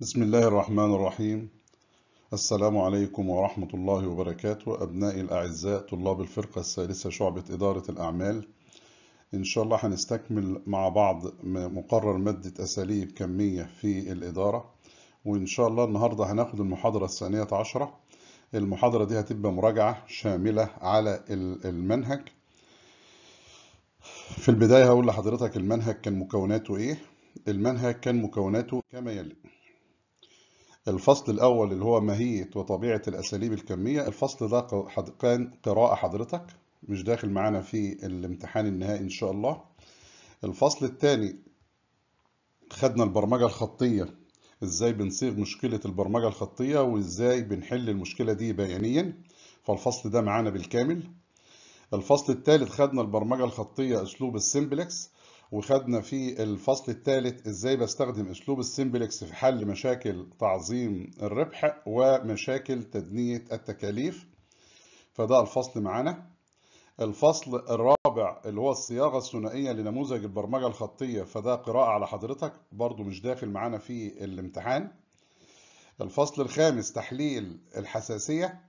بسم الله الرحمن الرحيم السلام عليكم ورحمة الله وبركاته أبنائي الأعزاء طلاب الفرقة الثالثة شعبة إدارة الأعمال إن شاء الله هنستكمل مع بعض مقرر مادة أساليب كمية في الإدارة وإن شاء الله النهاردة هناخد المحاضرة الثانية عشرة المحاضرة دي هتبقى مراجعة شاملة على المنهج في البداية هقول لحضرتك المنهج كان مكوناته إيه المنهج كان مكوناته كما يلي الفصل الأول اللي هو ماهية وطبيعة الأساليب الكمية الفصل ده كان قراءة حضرتك مش داخل معانا في الامتحان النهائي إن شاء الله الفصل الثاني خدنا البرمجة الخطية إزاي بنصيغ مشكلة البرمجة الخطية وإزاي بنحل المشكلة دي بيانيا فالفصل ده معانا بالكامل الفصل الثالث خدنا البرمجة الخطية أسلوب السمبلكس وخدنا في الفصل الثالث ازاي بستخدم اسلوب السمبلكس في حل مشاكل تعظيم الربح ومشاكل تدنية التكاليف فده الفصل معانا الفصل الرابع اللي هو الصياغة الثنائية لنموذج البرمجة الخطية فده قراءة على حضرتك برضو مش داخل معانا في الامتحان الفصل الخامس تحليل الحساسية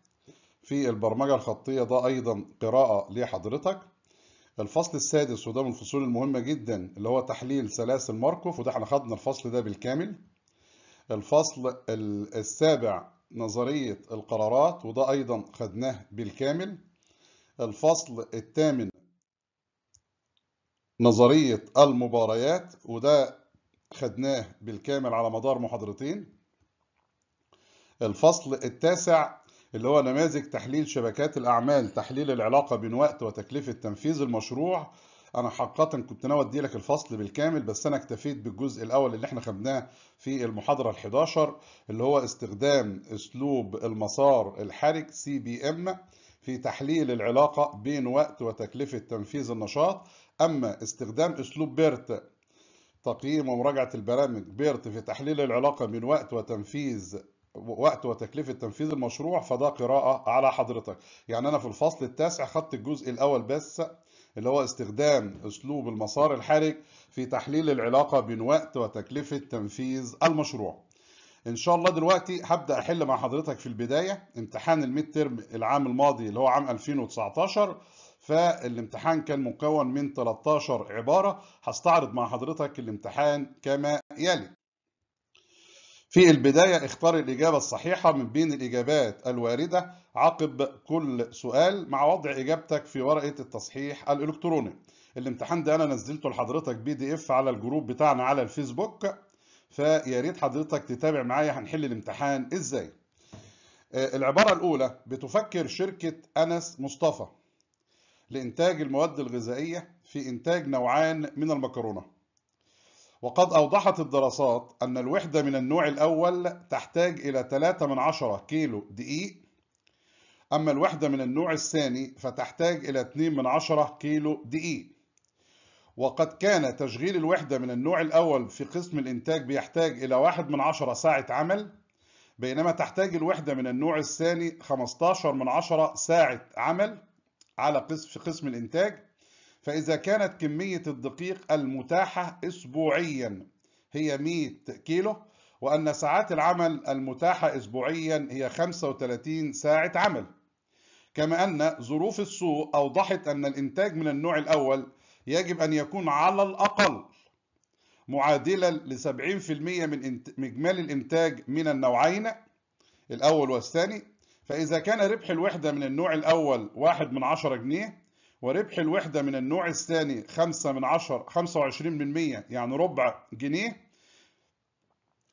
في البرمجة الخطية ده أيضا قراءة لحضرتك الفصل السادس وده من الفصول المهمة جدا اللي هو تحليل سلاسل ماركوف وده احنا خدنا الفصل ده بالكامل الفصل السابع نظرية القرارات وده أيضا خدناه بالكامل الفصل الثامن نظرية المباريات وده خدناه بالكامل على مدار محاضرتين الفصل التاسع اللي هو نماذج تحليل شبكات الأعمال تحليل العلاقة بين وقت وتكلفة تنفيذ المشروع أنا حقيقة كنت ناوي أدي لك الفصل بالكامل بس أنا اكتفيت بالجزء الأول اللي احنا خدناه في المحاضرة ال 11 اللي هو استخدام أسلوب المسار الحرج سي بي إم في تحليل العلاقة بين وقت وتكلفة تنفيذ النشاط أما استخدام أسلوب بيرت تقييم ومراجعة البرامج بيرت في تحليل العلاقة بين وقت وتنفيذ وقت وتكلفة تنفيذ المشروع فده قراءة على حضرتك يعني أنا في الفصل التاسع خدت الجزء الأول بس اللي هو استخدام أسلوب المسار الحرج في تحليل العلاقة بين وقت وتكلفة تنفيذ المشروع إن شاء الله دلوقتي هبدأ أحل مع حضرتك في البداية امتحان الميد ترم العام الماضي اللي هو عام 2019 فالامتحان كان مكون من 13 عبارة هستعرض مع حضرتك الامتحان كما يلي في البداية اختار الإجابة الصحيحة من بين الإجابات الواردة عقب كل سؤال مع وضع إجابتك في ورقة التصحيح الإلكتروني الامتحان ده أنا نزلته لحضرتك بي دي إف على الجروب بتاعنا على الفيسبوك فيا ريت حضرتك تتابع معايا هنحل الامتحان إزاي آه، العبارة الأولى بتفكر شركة أنس مصطفى لإنتاج المواد الغذائية في إنتاج نوعان من المكرونة وقد أوضحت الدراسات أن الوحدة من النوع الأول تحتاج إلى 3 من عشرة كيلو دقيق أما الوحدة من النوع الثاني فتحتاج إلى 2 من عشرة كيلو دقيق وقد كان تشغيل الوحدة من النوع الأول في قسم الإنتاج بيحتاج إلى 1 من عشرة ساعة عمل بينما تحتاج الوحدة من النوع الثاني 15 من عشرة ساعة عمل على قسم في قسم الإنتاج فإذا كانت كمية الدقيق المتاحة أسبوعيا هي 100 كيلو وأن ساعات العمل المتاحة أسبوعيا هي 35 ساعة عمل كما أن ظروف السوق أوضحت أن الإنتاج من النوع الأول يجب أن يكون على الأقل معادلا ل 70% من إجمالي الإنتاج من النوعين الأول والثاني فإذا كان ربح الوحدة من النوع الأول واحد من عشرة جنيه وربح الوحدة من النوع الثاني 5 من خمسة 25 من مية يعني ربع جنيه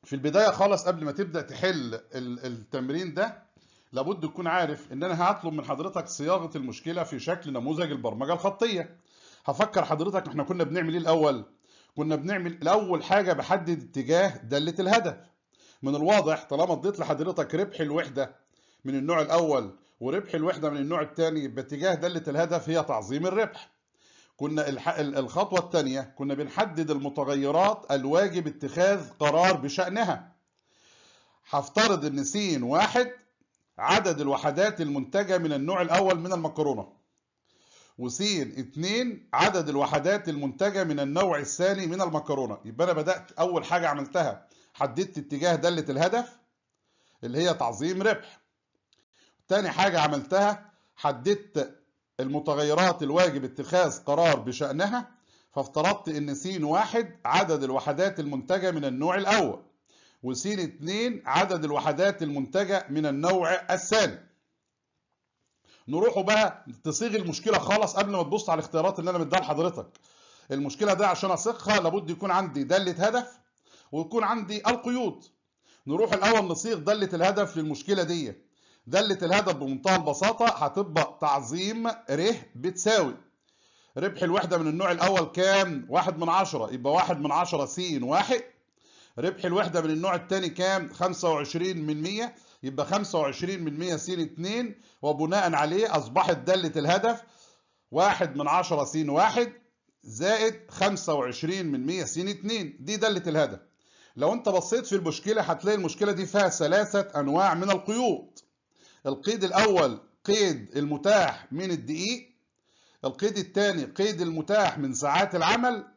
في البداية خالص قبل ما تبدأ تحل التمرين ده لابد تكون عارف ان انا هطلب من حضرتك صياغة المشكلة في شكل نموذج البرمجة الخطية هفكر حضرتك احنا كنا بنعمل ايه الاول كنا بنعمل الاول حاجة بحدد اتجاه دالة الهدف من الواضح طالما اديت لحضرتك ربح الوحدة من النوع الاول وربح الوحدة من النوع الثاني باتجاه دالة الهدف هي تعظيم الربح كنا الخطوة الثانية كنا بنحدد المتغيرات الواجب اتخاذ قرار بشأنها هفترض ان س واحد عدد الوحدات المنتجة من النوع الأول من المكرونة وس اتنين عدد الوحدات المنتجة من النوع الثاني من المكرونة يبقى أنا بدأت أول حاجة عملتها حددت اتجاه دالة الهدف اللي هي تعظيم ربح تاني حاجة عملتها حددت المتغيرات الواجب اتخاذ قرار بشأنها فافترضت ان س واحد عدد الوحدات المنتجة من النوع الاول وس اتنين عدد الوحدات المنتجة من النوع الثاني نروحوا بقى تصيغ المشكلة خالص قبل ما تبص على الاختيارات اللي انا مديها لحضرتك المشكلة ده عشان اصيغها لابد يكون عندي دالة هدف ويكون عندي القيود نروح الاول نصيغ دالة الهدف للمشكلة دي دالة الهدف بمنتهى البساطة هتبقى تعظيم ر بتساوي ربح الوحدة من النوع الأول كام؟ واحد من عشرة يبقى واحد من عشرة س واحد ربح الوحدة من النوع الثاني كام؟ 25 من 100 يبقى 25 من 100 س 2 وبناء عليه أصبحت دالة الهدف واحد من عشرة س واحد زائد 25 من 100 س 2 دي دالة الهدف لو أنت بصيت في المشكلة هتلاقي المشكلة دي فيها ثلاثة أنواع من القيود القيد الأول قيد المتاح من الدقيق القيد الثاني قيد المتاح من ساعات العمل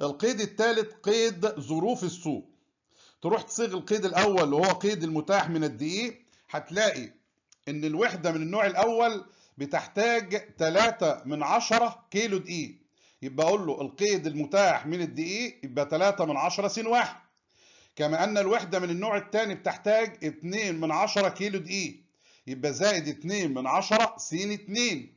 القيد الثالث قيد ظروف السوق تروح تصيغ القيد الأول اللي هو قيد المتاح من الدقيق هتلاقي إن الوحدة من النوع الأول بتحتاج 3 من عشرة كيلو دقيق يبقى أقول له القيد المتاح من الدقيق يبقى 3 من عشرة س واحد كما أن الوحدة من النوع الثاني بتحتاج 2 من عشرة كيلو دقيق يبقى زائد 2 من 10 س 2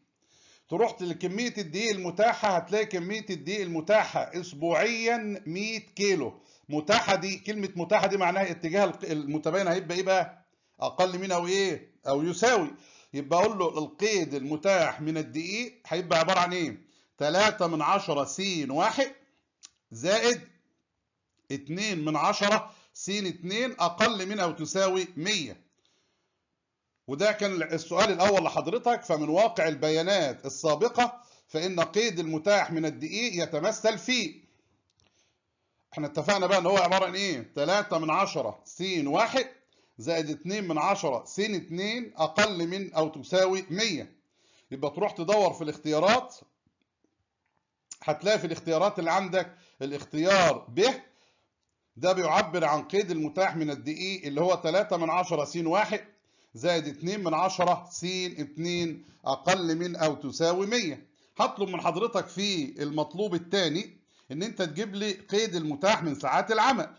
تروح لكمية الدقيق المتاحة هتلاقي كمية الدقيق المتاحة أسبوعيا 100 كيلو متاحة دي كلمة متاحة دي معناها اتجاه المتباين هيبقى إيه بقى؟ أقل من أو إيه؟ أو يساوي يبقى أقول له القيد المتاح من الدقيق هيبقى عبارة عن إيه؟ 3 من 10 س 1 زائد 2 من 10 س 2 أقل من أو تساوي 100 وده كان السؤال الأول لحضرتك فمن واقع البيانات السابقة فإن قيد المتاح من الدقيق يتمثل في احنا اتفقنا بقى ان هو عبارة عن ايه 3 من 10 س 1 زائد 2 من 10 س 2 أقل من أو تساوي 100 يبقى تروح تدور في الاختيارات هتلاقي في الاختيارات اللي عندك الاختيار ب ده بيعبر عن قيد المتاح من الدقيق اللي هو 3 من 10 س 1 زائد 2 من 10 س 2 اقل من او تساوي 100 هطلب من حضرتك في المطلوب الثاني ان انت تجيب لي قيد المتاح من ساعات العمل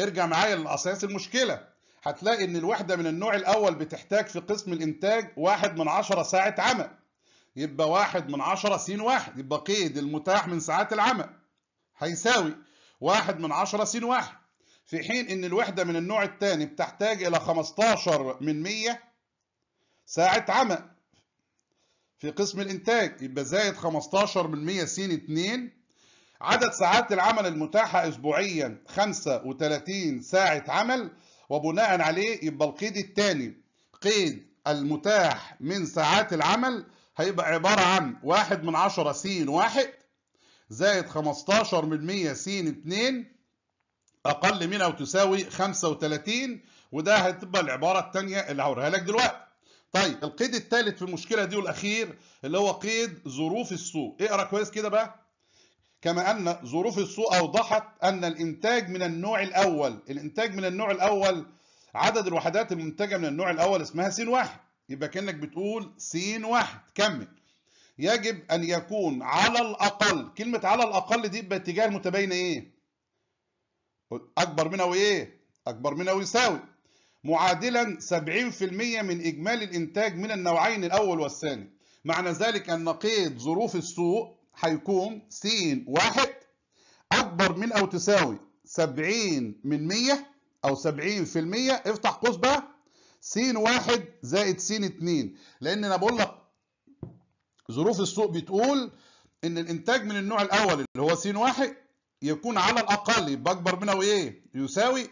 ارجع معايا للاساس المشكله هتلاقي ان الوحده من النوع الاول بتحتاج في قسم الانتاج واحد من 10 ساعه عمل يبقى واحد من 10 س واحد يبقى قيد المتاح من ساعات العمل هيساوي واحد من 10 س واحد في حين ان الوحدة من النوع الثاني بتحتاج الى 15 من 100 ساعة عمى في قسم الانتاج يبقى زائد 15 من 100 س 2 عدد ساعات العمل المتاحة اسبوعيا 35 ساعة عمل وبناء عليه يبقى القيد الثاني قيد المتاح من ساعات العمل هيبقى عبارة عن 1 من 10 س 1 زائد 15 من 100 س 2 اقل من او تساوي 35 وده هتبقى العباره الثانيه اللي هوريها لك دلوقتي طيب القيد الثالث في المشكله دي والاخير اللي هو قيد ظروف السوق اقرا كويس كده بقى كما ان ظروف السوق اوضحت ان الانتاج من النوع الاول الانتاج من النوع الاول عدد الوحدات المنتجه من النوع الاول اسمها س واحد يبقى كانك بتقول س واحد كمل يجب ان يكون على الاقل كلمه على الاقل دي باتجاه المتباينه ايه أكبر منها وإيه؟ أكبر منها ويساوي معادلا 70% من إجمالي الإنتاج من النوعين الأول والثاني معنى ذلك أن قيد ظروف السوق هيكون س واحد أكبر من أو تساوي 70 من 100 أو 70% افتح قوس بقى س واحد زائد س اتنين لأن أنا بقول لك ظروف السوق بتقول إن الإنتاج من النوع الأول اللي هو س واحد يكون على الأقل يبقى أكبر منها وإيه؟ يساوي 70%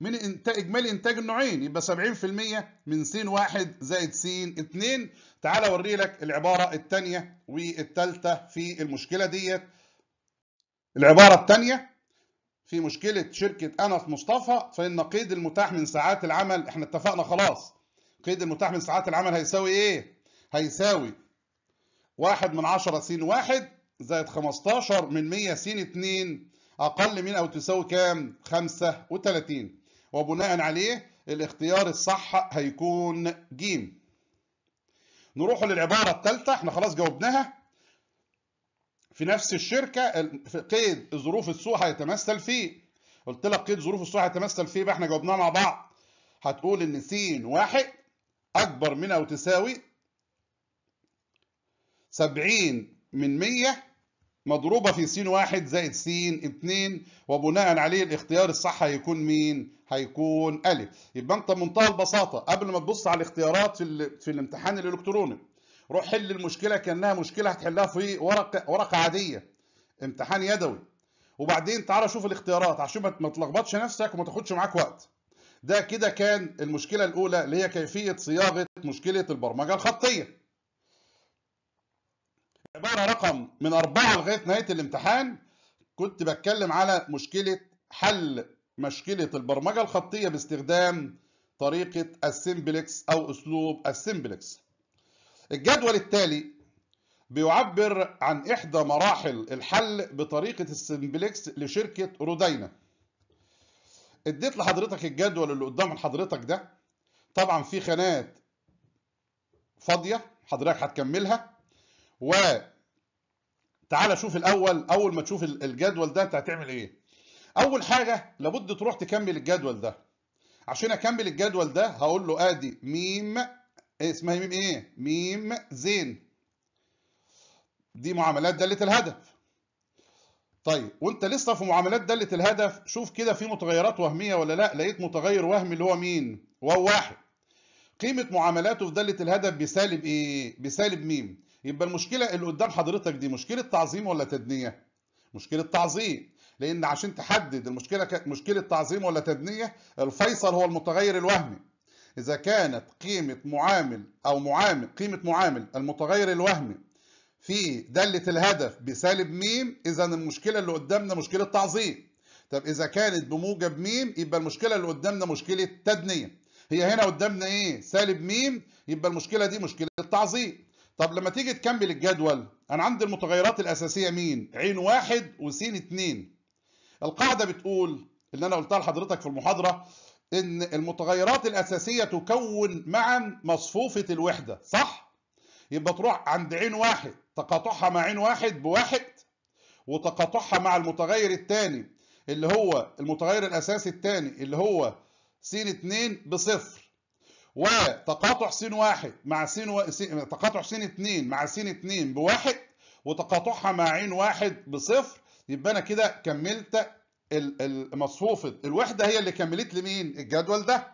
من انتاج إجمالي إنتاج النوعين يبقى 70% من س واحد زائد س 2 تعالى أوري لك العبارة الثانية والثالثة في المشكلة ديت العبارة الثانية في مشكلة شركة أنف مصطفى فإن قيد المتاح من ساعات العمل إحنا اتفقنا خلاص قيد المتاح من ساعات العمل هيساوي إيه؟ هيساوي واحد من عشرة س واحد زائد 15 من 100 س 2 أقل من أو تساوي كام؟ 35 وبناء عليه الاختيار الصح هيكون ج نروح للعبارة الثالثة احنا خلاص جاوبناها في نفس الشركة قيد ظروف السوق هيتمثل فيه قلت لك قيد ظروف السوق هيتمثل فيه يبقى احنا جاوبناها مع بعض هتقول ان س واحد أكبر من أو تساوي 70 من 100 مضروبة في س واحد زائد س اتنين وبناء عليه الاختيار الصح هيكون مين؟ هيكون أ. يبقى أنت بمنتهى البساطة قبل ما تبص على الاختيارات في, ال... في الامتحان الإلكتروني روح حل المشكلة كأنها مشكلة هتحلها في ورقة ورقة عادية امتحان يدوي وبعدين تعالى شوف الاختيارات عشان ما تلخبطش نفسك وما تاخدش معاك وقت. ده كده كان المشكلة الأولى اللي هي كيفية صياغة مشكلة البرمجة الخطية. عبارة رقم من أربعة لغاية نهاية الامتحان كنت بتكلم على مشكلة حل مشكلة البرمجة الخطية باستخدام طريقة السيمبلكس أو أسلوب السيمبلكس الجدول التالي بيعبر عن إحدى مراحل الحل بطريقة السيمبلكس لشركة رودينا اديت لحضرتك الجدول اللي قدام حضرتك ده طبعا في خانات فاضية حضرتك هتكملها و تعالى شوف الاول اول ما تشوف الجدول ده انت هتعمل ايه اول حاجه لابد تروح تكمل الجدول ده عشان اكمل الجدول ده هقول له ادي ميم إيه اسمها ميم ايه ميم زين دي معاملات داله الهدف طيب وانت لسه في معاملات داله الهدف شوف كده في متغيرات وهميه ولا لا لقيت متغير وهمي اللي هو مين واو واحد قيمه معاملاته في داله الهدف بسالب ايه بسالب ميم يبقى المشكلة اللي قدام حضرتك دي مشكلة تعظيم ولا تدنية مشكلة تعظيم لأن عشان تحدد المشكلة كانت مشكلة تعظيم ولا تدنية الفيصل هو المتغير الوهمي إذا كانت قيمة معامل أو معامل قيمة معامل المتغير الوهمي في دالة الهدف بسالب م إذا المشكلة اللي قدامنا مشكلة تعظيم طب إذا كانت بموجب م يبقى المشكلة اللي قدامنا مشكلة تدنية هي هنا قدامنا إيه سالب م يبقى المشكلة دي مشكلة تعظيم طب لما تيجي تكمل الجدول انا عندي المتغيرات الاساسيه مين عين واحد وسين اتنين القاعده بتقول اللي انا قلتها لحضرتك في المحاضره ان المتغيرات الاساسيه تكون معا مصفوفه الوحده صح يبقى تروح عند عين واحد تقاطعها مع عين واحد بواحد وتقاطعها مع المتغير الثاني اللي هو المتغير الاساسي الثاني اللي هو س 2 بصفر وتقاطع س واحد مع س و... س... تقاطع س اتنين مع س اتنين بواحد وتقاطعها مع عين واحد بصفر يبقى انا كده كملت مصفوفة الوحدة هي اللي كملت لي مين الجدول ده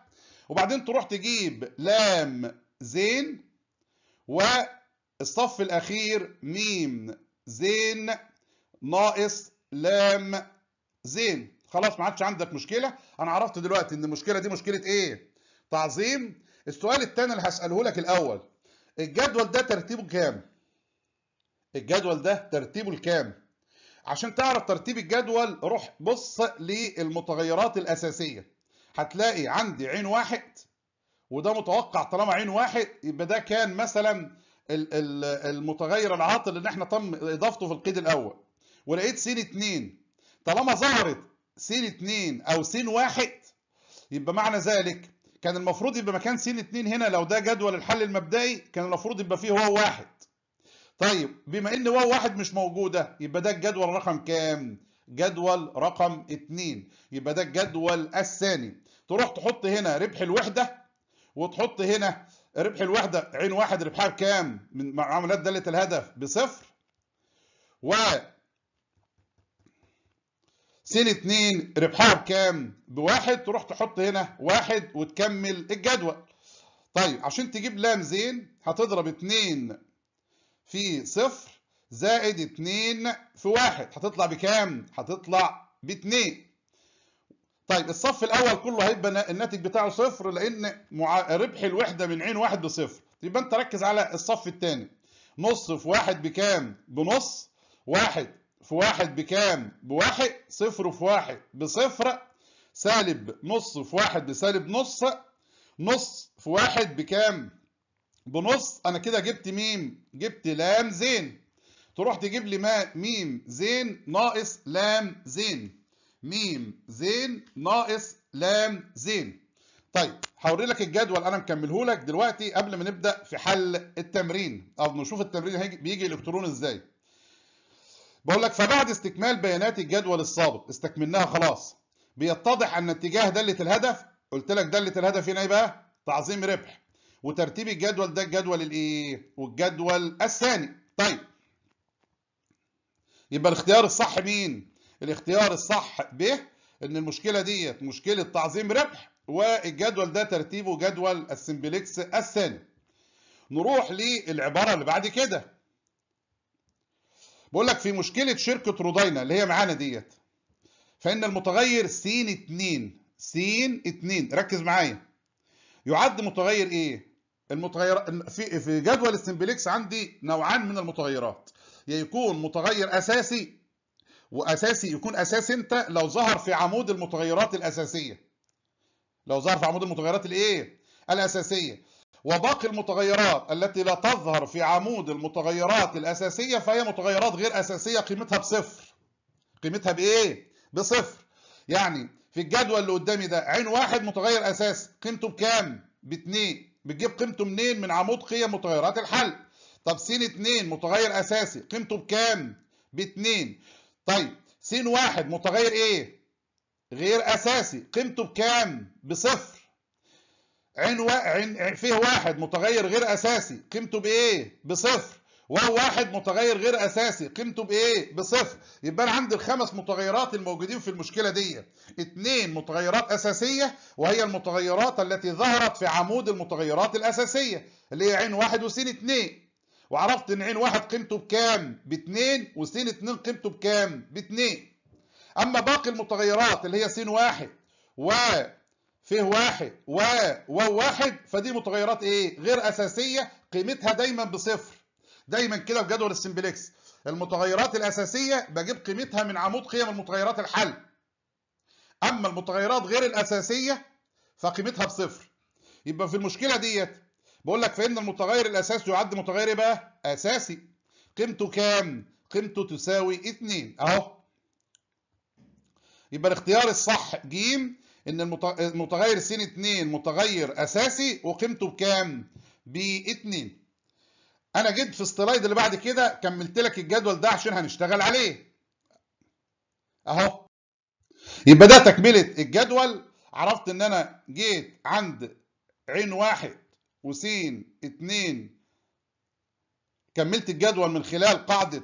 وبعدين تروح تجيب لام زين والصف الأخير ميم زين ناقص لام زين خلاص ما عادش عندك مشكلة أنا عرفت دلوقتي إن المشكلة دي مشكلة إيه؟ تعظيم السؤال الثاني اللي هساله لك الاول الجدول ده ترتيبه كام الجدول ده ترتيبه الكام عشان تعرف ترتيب الجدول روح بص للمتغيرات الاساسيه هتلاقي عندي عين واحد وده متوقع طالما عين واحد يبقى ده كان مثلا المتغير العاطل اللي احنا تم اضافته في القيد الاول ولقيت سين 2 طالما ظهرت سين 2 او سين واحد يبقى معنى ذلك كان المفروض يبقى مكان س 2 هنا لو ده جدول الحل المبدئي كان المفروض يبقى فيه واو واحد طيب بما ان واو واحد مش موجوده يبقى ده الجدول رقم كام جدول رقم 2 يبقى ده الجدول الثاني تروح تحط هنا ربح الوحده وتحط هنا ربح الوحده عين واحد ربحها بكام من معاملات داله الهدف بصفر سيل 2 ربحها بكام؟ بواحد تروح تحط هنا واحد وتكمل الجدول. طيب عشان تجيب لام زين هتضرب 2 في صفر زائد 2 في واحد هتطلع بكام؟ هتطلع ب 2. طيب الصف الاول كله هيبقى الناتج بتاعه صفر لان ربح الوحده من عين واحد بصفر. يبقى انت ركز على الصف الثاني. نص في واحد بكام؟ بنص، واحد في واحد بكام بواحد صفر في واحد بصفر سالب نص في واحد بسالب نص نص في واحد بكام بنص انا كده جبت ميم جبت لام زين تروح تجيب لي ما ميم زين ناقص لام زين ميم زين ناقص لام زين طيب هوري لك الجدول انا مكمله لك دلوقتي قبل ما نبدا في حل التمرين او نشوف التمرين هيجي بيجي الكترون ازاي بقول لك فبعد استكمال بيانات الجدول السابق استكملناها خلاص بيتضح ان اتجاه داله الهدف قلت لك داله الهدف هنا ايه بقى تعظيم ربح وترتيب الجدول ده الجدول الايه والجدول الثاني طيب يبقى الاختيار الصح مين الاختيار الصح ب ان المشكله ديت مشكله تعظيم ربح والجدول ده ترتيبه جدول السمبلكس الثاني نروح للعباره اللي بعد كده بقول لك في مشكله شركه رودينا اللي هي معانا ديت فان المتغير س 2 س 2 ركز معايا يعد متغير ايه المتغير في في جدول السمبلكس عندي نوعان من المتغيرات يا يكون متغير اساسي واساسي يكون اساسي انت لو ظهر في عمود المتغيرات الاساسيه لو ظهر في عمود المتغيرات الايه الاساسيه وباقي المتغيرات التي لا تظهر في عمود المتغيرات الأساسية فهي متغيرات غير أساسية قيمتها بصفر قيمتها بإيه؟ بصفر يعني في الجدول اللي قدامي ده عين واحد متغير أساسي قيمته بكام؟ باتنين بتجيب قيمته منين؟ من عمود قيم متغيرات الحل طب سين اتنين متغير أساسي قيمته بكام؟ باتنين طيب سين واحد متغير إيه؟ غير أساسي قيمته بكام؟ بصفر عين, و... عين فيه واحد متغير غير اساسي قيمته بايه بصفر واو واحد متغير غير اساسي قيمته بايه بصفر يبقى انا عندي الخمس متغيرات الموجودين في المشكله دي اثنين متغيرات اساسيه وهي المتغيرات التي ظهرت في عمود المتغيرات الاساسيه اللي هي عين واحد وسين اثنين وعرفت ان عين واحد قيمته بكام باتنين وسين اتنين قيمته بكام باتنين اما باقي المتغيرات اللي هي سين واحد و فيه واحد و واحد فدي متغيرات ايه غير اساسيه قيمتها دايما بصفر دايما كده في جدول السمبلكس المتغيرات الاساسيه بجيب قيمتها من عمود قيم المتغيرات الحل اما المتغيرات غير الاساسيه فقيمتها بصفر يبقى في المشكله ديت بقول لك فان المتغير الاساسي يعد متغير ايه بقى اساسي قيمته كام قيمته تساوي 2 اهو يبقى الاختيار الصح ج ان المتغير سين 2 متغير اساسي وقيمته بكام؟ ب 2 انا جيت في السلايد اللي بعد كده كملت لك الجدول ده عشان هنشتغل عليه اهو يبقى ده تكمله الجدول عرفت ان انا جيت عند عين واحد وسين اتنين كملت الجدول من خلال قاعده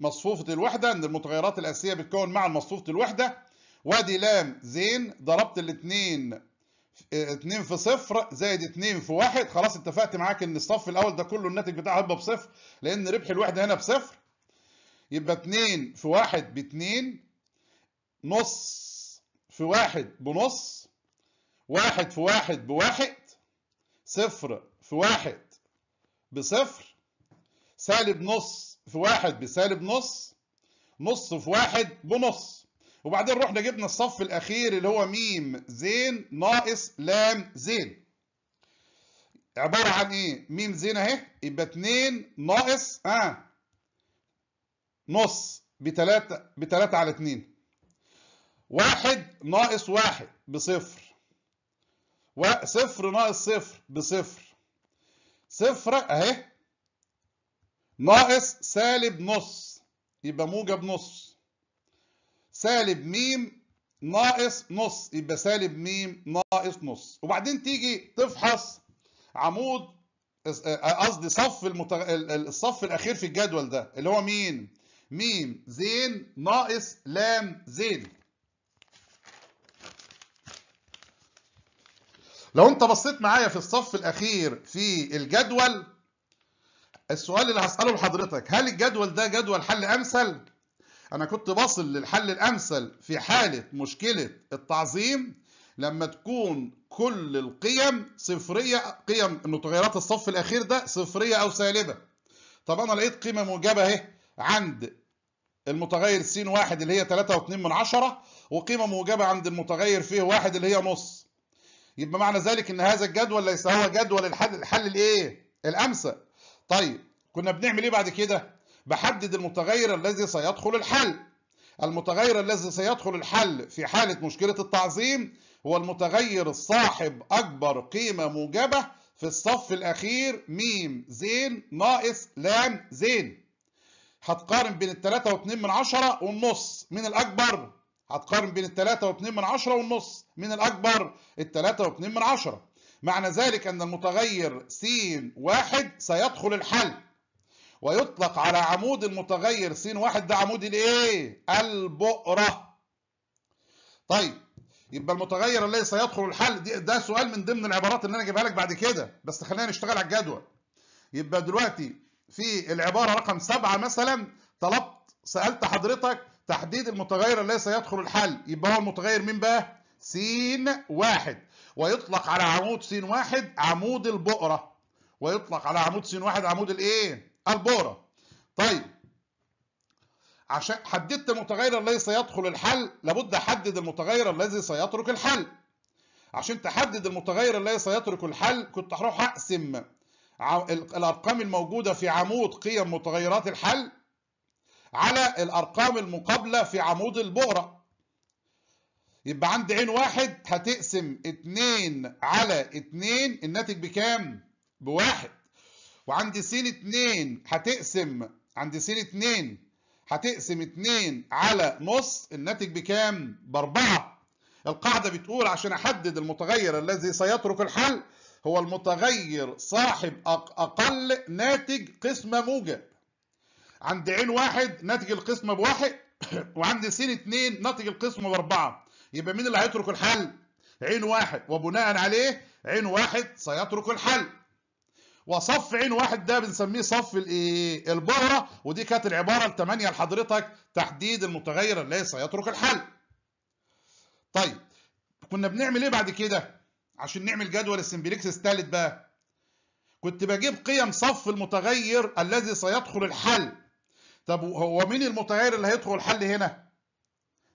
مصفوفه الوحده ان المتغيرات الاساسيه بتكون مع مصفوفه الوحده وادي لام زين ضربت الاثنين آه، اثنين في صفر زائد اثنين في واحد خلاص اتفقت معاك ان الصف الاول ده كله الناتج بتاعه هيبقى بصفر لان ربح الوحده هنا بصفر يبقى اثنين في واحد باثنين نص في واحد بنص واحد في واحد بواحد صفر في واحد بصفر سالب نص في واحد بسالب نص نص في واحد بنص وبعدين رحنا جبنا الصف الاخير اللي هو ميم زين ناقص لام زين عباره عن ايه ميم زين اهي يبقى 2 ناقص اه نص بتلاتة بتلاتة على اتنين واحد ناقص واحد بصفر وصفر ناقص صفر بصفر صفر اهي ناقص سالب نص يبقى موجب نص سالب ميم ناقص نص يبقى سالب ميم ناقص نص وبعدين تيجي تفحص عمود قصدي صف المتغ... الصف الاخير في الجدول ده اللي هو مين ميم زين ناقص لام زين لو انت بصيت معايا في الصف الاخير في الجدول السؤال اللي هساله لحضرتك هل الجدول ده جدول حل امثل انا كنت بصل للحل الامثل في حاله مشكله التعظيم لما تكون كل القيم صفريه قيم متغيرات الصف الاخير ده صفريه او سالبه طب انا لقيت قيمه موجبه اهي عند المتغير س واحد اللي هي 3.2 من عشرة وقيمه موجبه عند المتغير فيه واحد اللي هي نص يبقى معنى ذلك ان هذا الجدول ليس هو جدول الحل الحل الايه الامثل طيب كنا بنعمل ايه بعد كده بحدد المتغير الذي سيدخل الحل المتغير الذي سيدخل الحل في حالة مشكلة التعظيم هو المتغير الصاحب أكبر قيمة موجبة في الصف الأخير ميم زين ناقص لام زين هتقارن بين الثلاثة واتنين من عشرة والنص من الأكبر هتقارن بين الثلاثة واتنين من عشرة والنص من الأكبر الثلاثة واتنين من عشرة معنى ذلك أن المتغير س واحد سيدخل الحل ويطلق على عمود المتغير س واحد ده عمود الايه البؤرة طيب يبقى المتغير الذي سيدخل الحل دي ده سؤال من ضمن العبارات اللي انا اجيبها لك بعد كده بس خلينا نشتغل على الجدول يبقى دلوقتي في العبارة رقم سبعة مثلا طلبت سألت حضرتك تحديد المتغير الذي سيدخل الحل يبقى هو المتغير مين بقى س واحد ويطلق على عمود س واحد عمود البؤرة ويطلق على عمود س واحد عمود الايه البورة طيب عشان حددت المتغير الذي سيدخل الحل لابد احدد المتغير الذي سيترك الحل عشان تحدد المتغير الذي سيترك الحل كنت هروح اقسم الارقام الموجوده في عمود قيم متغيرات الحل على الارقام المقابله في عمود البؤره يبقى عندي عين واحد هتقسم 2 على 2 الناتج بكام بواحد وعند س 2 هتقسم عند س 2 هتقسم 2 على نص الناتج بكام؟ ب 4 القاعدة بتقول عشان أحدد المتغير الذي سيترك الحل هو المتغير صاحب أقل ناتج قسمة موجب عند عين واحد ناتج القسمة بواحد وعند س 2 ناتج القسمة ب 4 يبقى مين اللي هيترك الحل؟ عين واحد وبناء عليه عين واحد سيترك الحل وصف عين واحد ده بنسميه صف الايه البره ودي كانت العباره الثمانيه لحضرتك تحديد المتغير الذي سيترك الحل طيب كنا بنعمل ايه بعد كده عشان نعمل جدول السمبلكس الثالث بقى كنت بجيب قيم صف المتغير الذي سيدخل الحل طب هو مين المتغير اللي هيدخل الحل هنا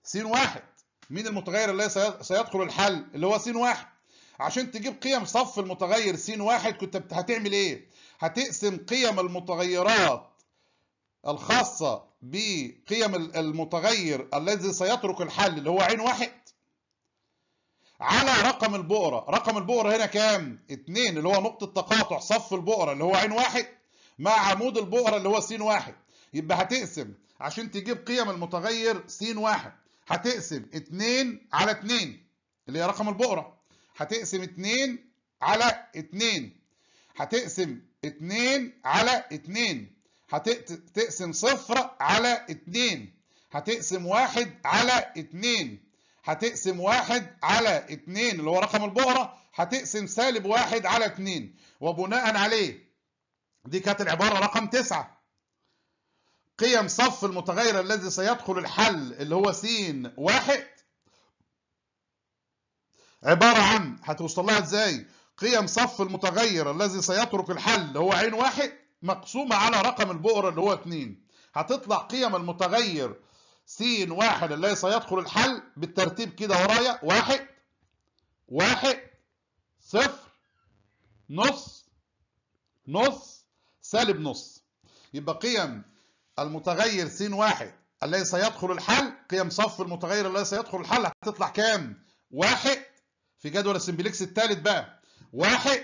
س واحد مين المتغير اللي سيدخل الحل اللي هو س واحد عشان تجيب قيم صف المتغير س واحد كنت هتعمل ايه هتقسم قيم المتغيرات الخاصة بقيم المتغير الذي سيترك الحل اللي هو عين واحد على رقم البؤرة رقم البؤرة هنا كام اتنين اللي هو نقطة تقاطع صف البؤرة اللي هو عين واحد مع عمود البؤرة اللي هو س واحد يبقى هتقسم عشان تجيب قيم المتغير س واحد هتقسم اتنين على اتنين اللي هي رقم البؤرة هتقسم 2 على 2 هتقسم 2 على 2 هتقسم صفر على 2 هتقسم واحد على 2 هتقسم واحد على 2 اللي هو رقم البؤرة هتقسم سالب واحد على 2 وبناء عليه دي كانت العبارة رقم 9 قيم صف المتغير الذي سيدخل الحل اللي هو س واحد عبارة عن هتوصل لها ازاي قيم صف المتغير الذي سيترك الحل هو عين واحد مقسومة على رقم البؤرة اللي هو 2 هتطلع قيم المتغير س واحد الذي سيدخل الحل بالترتيب كده ورايا واحد واحد صفر نص نص سالب نص يبقى قيم المتغير س واحد الذي سيدخل الحل قيم صف المتغير الذي سيدخل الحل هتطلع كام؟ واحد في جدول السمبلكس الثالث بقى واحد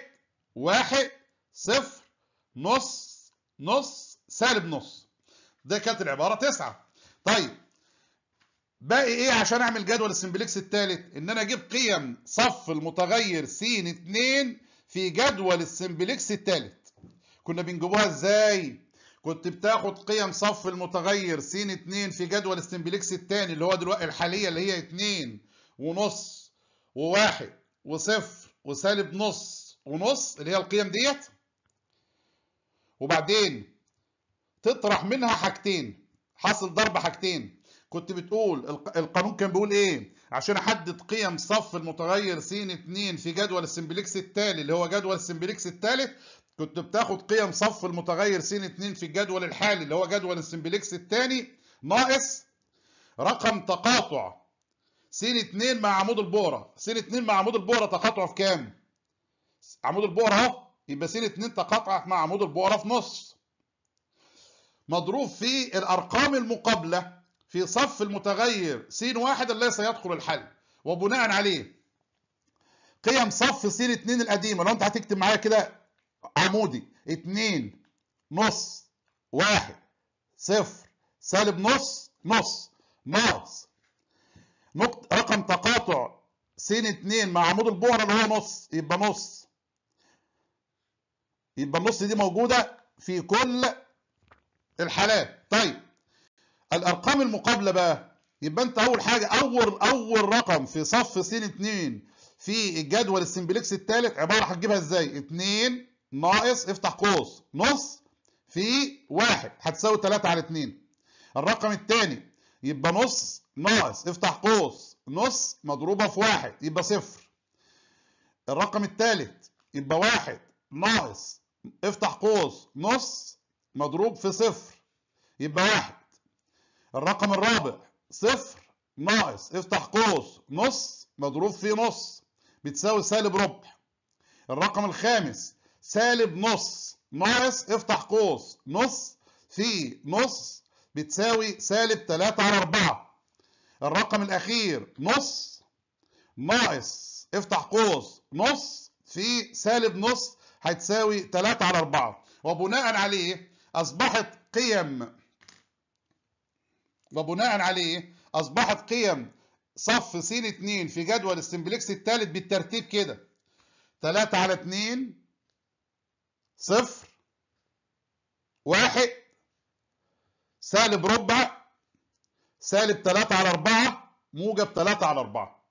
واحد صفر نص نص سالب نص ده كانت العبارة تسعة طيب باقي ايه عشان اعمل جدول السمبلكس الثالث ان انا اجيب قيم صف المتغير س 2 في جدول السمبلكس الثالث كنا بنجيبوها ازاي كنت بتاخد قيم صف المتغير س 2 في جدول السمبلكس الثاني اللي هو دلوقتي الحاليه اللي هي 2 ونص وواحد وصفر وسالب نص ونص اللي هي القيم ديت وبعدين تطرح منها حاجتين حاصل ضرب حاجتين كنت بتقول القانون كان بيقول ايه عشان احدد قيم صف المتغير س 2 في جدول السمبلكس التالي اللي هو جدول السمبلكس الثالث كنت بتاخد قيم صف المتغير س 2 في الجدول الحالي اللي هو جدول السمبلكس الثاني ناقص رقم تقاطع سين 2 مع عمود البؤره سين 2 مع عمود البؤره تقاطعه في كام عمود البؤره اهو يبقى سين 2 تقاطع مع عمود البؤره في نص مضروب في الارقام المقابله في صف المتغير سين 1 الذي سيدخل الحل وبناء عليه قيم صف سين 2 القديمه لو انت هتكتب معايا كده عمودي 2 نص واحد صفر سالب نص نص ناقص رقم تقاطع س 2 مع عمود البؤره اللي هو نص يبقى نص يبقى النص دي موجودة في كل الحالات طيب الأرقام المقابلة بقى يبقى أنت أول حاجة أول أول رقم في صف س 2 في الجدول السمبلكس الثالث عبارة هتجيبها إزاي 2 ناقص افتح قوس نص في واحد هتساوي 3 على 2 الرقم الثاني يبقى نص ناقص افتح قوس نص مضروبة في واحد يبقى صفر الرقم الثالث يبقى واحد ناقص افتح قوس نص مضروب في صفر يبقى واحد الرقم الرابع صفر ناقص افتح قوس نص مضروب في نص بتساوي سالب ربع الرقم الخامس سالب نص ناقص افتح قوس نص في نص بتساوي سالب 3 على 4 الرقم الأخير نص ناقص افتح قوس نص في سالب نص هتساوي 3 على 4 وبناء عليه أصبحت قيم وبناء عليه أصبحت قيم صف س 2 في جدول السمبلكس الثالث بالترتيب كده 3 على 2 0 1 سالب ربع سالب 3 على 4 موجب 3 على 4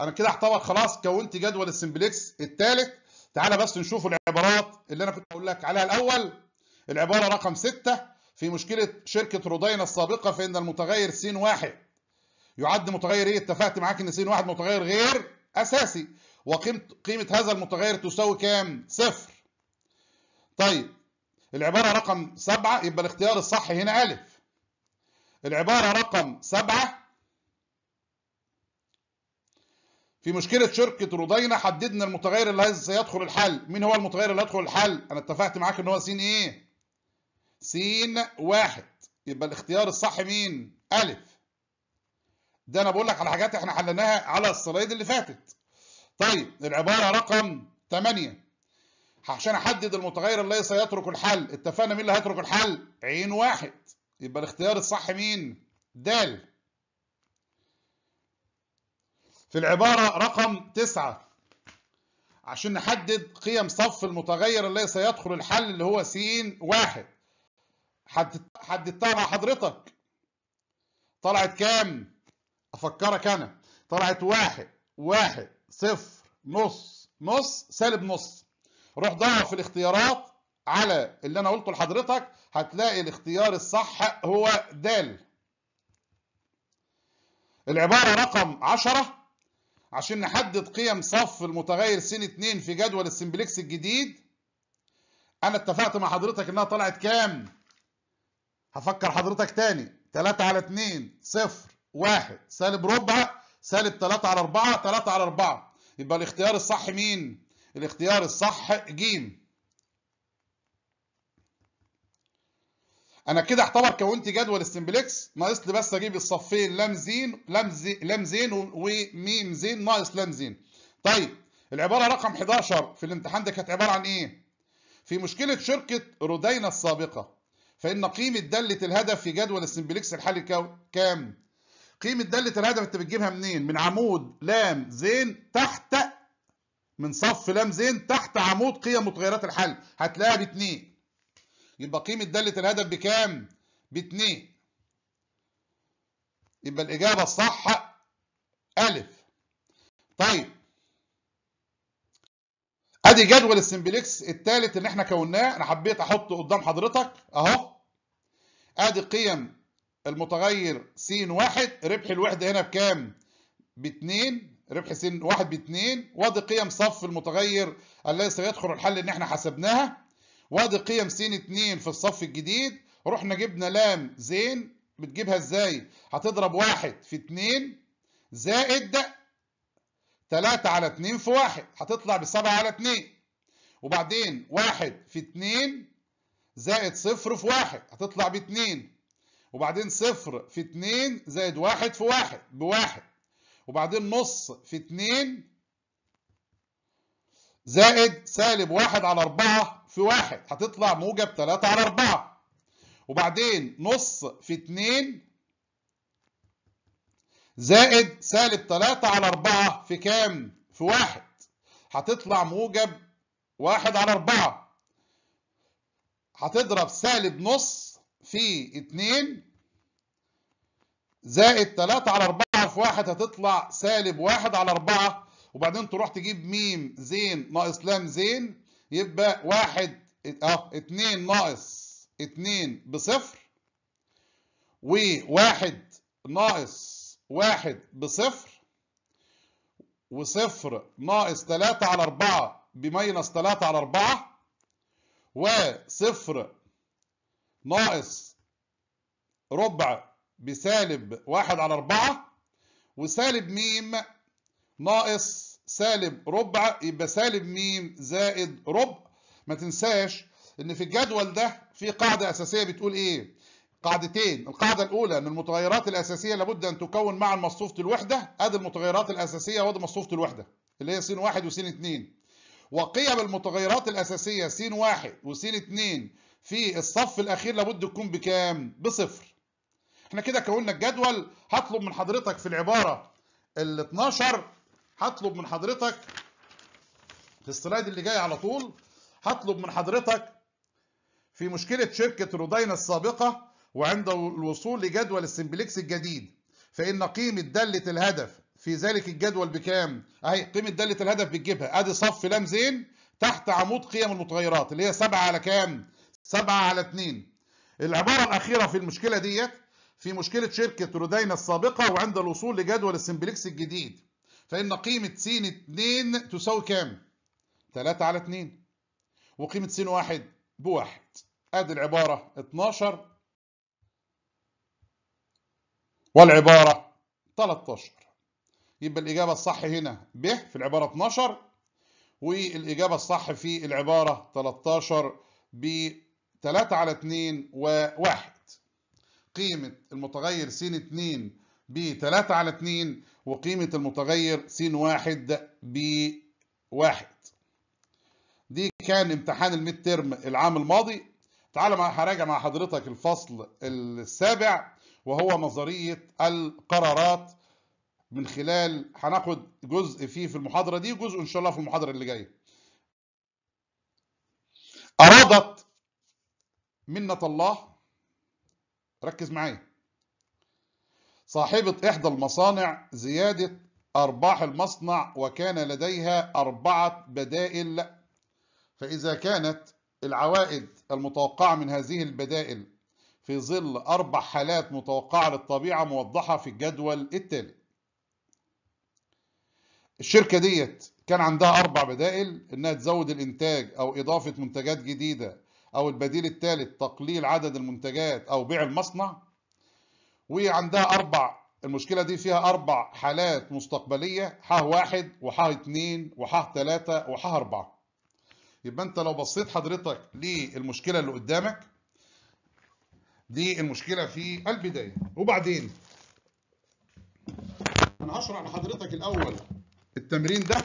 انا كده احتوى خلاص كونت جدول السمبلكس الثالث تعالى بس نشوف العبارات اللي انا كنت هقول لك عليها الاول العباره رقم 6 في مشكله شركه رودينا السابقه فان المتغير س واحد يعد متغير ايه اتفقت معاك ان س واحد متغير غير اساسي وقيمه قيمه هذا المتغير تساوي كام صفر طيب العباره رقم 7 يبقى الاختيار الصح هنا الف العبارة رقم سبعة في مشكلة شركة رودينا حددنا المتغير اللي سيدخل الحل مين هو المتغير اللي هيدخل الحل انا اتفقت معاك ان هو س ايه س واحد يبقى الاختيار الصح مين الف ده انا بقول لك على حاجات احنا حلناها على السلايد اللي فاتت طيب العبارة رقم 8 عشان احدد المتغير اللي سيترك الحل اتفقنا مين اللي هيترك الحل عين واحد يبقى الاختيار الصح مين د في العبارة رقم تسعة عشان نحدد قيم صف المتغير اللي سيدخل الحل اللي هو س واحد حددتها مع حضرتك طلعت كام افكرك انا طلعت واحد واحد صفر نص نص سالب نص روح ضعف في الاختيارات على اللي انا قلته لحضرتك هتلاقي الاختيار الصح هو د العبارة رقم 10 عشان نحدد قيم صف المتغير س 2 في جدول السمبلكس الجديد انا اتفقت مع حضرتك انها طلعت كام هفكر حضرتك تاني 3 على 2 0 1 سالب ربع سالب 3 على 4 3 على 4 يبقى الاختيار الصح مين الاختيار الصح ج انا كده اعتبر كونت جدول السمبلكس ناقص لي بس اجيب الصفين لام زين لام زين لام زين وميم زين ناقص لام زين طيب العباره رقم 11 في الامتحان ده كانت عباره عن ايه في مشكله شركه رودينا السابقه فان قيمه داله الهدف في جدول السمبلكس الحالي كام قيمه داله الهدف انت بتجيبها منين من عمود لام زين تحت من صف لام زين تحت عمود قيم متغيرات الحل هتلاقيها باتنين يبقى قيمة دالة الهدف بكام باتنين يبقى الإجابة الصح ألف طيب ادي جدول السمبلكس الثالث اللي احنا كوناه انا حبيت احطه قدام حضرتك اهو ادي قيم المتغير س واحد ربح الوحده هنا بكام باتنين ربح س واحد باتنين وادي قيم صف المتغير الذي سيدخل الحل اللي احنا حسبناها وادي قيم س 2 في الصف الجديد رحنا جبنا ل زين بتجيبها ازاي هتضرب واحد في اتنين زائد تلاتة على اتنين في واحد هتطلع بسبعة على اتنين وبعدين واحد في اتنين زائد صفر في واحد هتطلع باتنين وبعدين صفر في اتنين زائد واحد في واحد بواحد وبعدين نص في اتنين زائد سالب واحد على أربعة في واحد هتطلع موجب تلاتة على أربعة وبعدين نص في اتنين زائد سالب تلاتة على أربعة في كام؟ في واحد هتطلع موجب واحد على أربعة هتضرب سالب نص في اتنين زائد تلاتة على أربعة في واحد هتطلع سالب واحد على أربعة وبعدين تروح تجيب ميم زين ناقص لام زين يبقى واحد اه اتنين ناقص اتنين بصفر وواحد ناقص واحد بصفر وصفر ناقص تلاتة على أربعة بماينس تلاتة على أربعة وصفر ناقص ربع بسالب واحد على أربعة وسالب ميم ناقص سالب ربع يبقى سالب م زائد ربع ما تنساش ان في الجدول ده في قاعده اساسيه بتقول ايه قاعدتين القاعده الاولى ان المتغيرات الاساسيه لابد ان تكون مع مصفوفه الوحده ادي المتغيرات الاساسيه وادي مصفوفه الوحده اللي هي س واحد وس 2 وقيم المتغيرات الاساسيه س واحد وس 2 في الصف الاخير لابد تكون بكام بصفر احنا كده كوننا الجدول هطلب من حضرتك في العباره ال 12 هطلب من حضرتك في السلايد اللي جاي على طول هطلب من حضرتك في مشكلة شركة روداينا السابقة وعند الوصول لجدول السمبلكس الجديد فإن قيمة دالة الهدف في ذلك الجدول بكام؟ أهي قيمة دالة الهدف بتجيبها أدي صف لام زين تحت عمود قيم المتغيرات اللي هي 7 على كام؟ 7 على 2 العبارة الأخيرة في المشكلة ديت في مشكلة شركة روداينا السابقة وعند الوصول لجدول السمبلكس الجديد فإن قيمة س 2 تساوي كام 3 على 2 وقيمة س 1 1 ادي العبارة 12 والعبارة 13 يبقى الإجابة الصح هنا ب في العبارة 12 والإجابة الصح في العبارة 13 ب 3 على 2 و1 قيمة المتغير س 2 ب 3 على 2 وقيمة المتغير س واحد ب 1 دي كان امتحان الميد ترم العام الماضي تعال مع هراجع مع حضرتك الفصل السابع وهو نظرية القرارات من خلال هناخد جزء فيه في المحاضرة دي وجزء إن شاء الله في المحاضرة اللي جاية أرادت منة الله ركز معايا صاحبة إحدى المصانع زيادة أرباح المصنع وكان لديها أربعة بدائل فإذا كانت العوائد المتوقعة من هذه البدائل في ظل أربع حالات متوقعة للطبيعة موضحة في الجدول التالي الشركة ديت كان عندها أربع بدائل إنها تزود الإنتاج أو إضافة منتجات جديدة أو البديل الثالث تقليل عدد المنتجات أو بيع المصنع وعندها اربع المشكله دي فيها اربع حالات مستقبليه ح واحد وح اتنين وح تلاته وح اربعه يبقى انت لو بصيت حضرتك للمشكله اللي قدامك دي المشكله في البدايه وبعدين انا هشرح لحضرتك الاول التمرين ده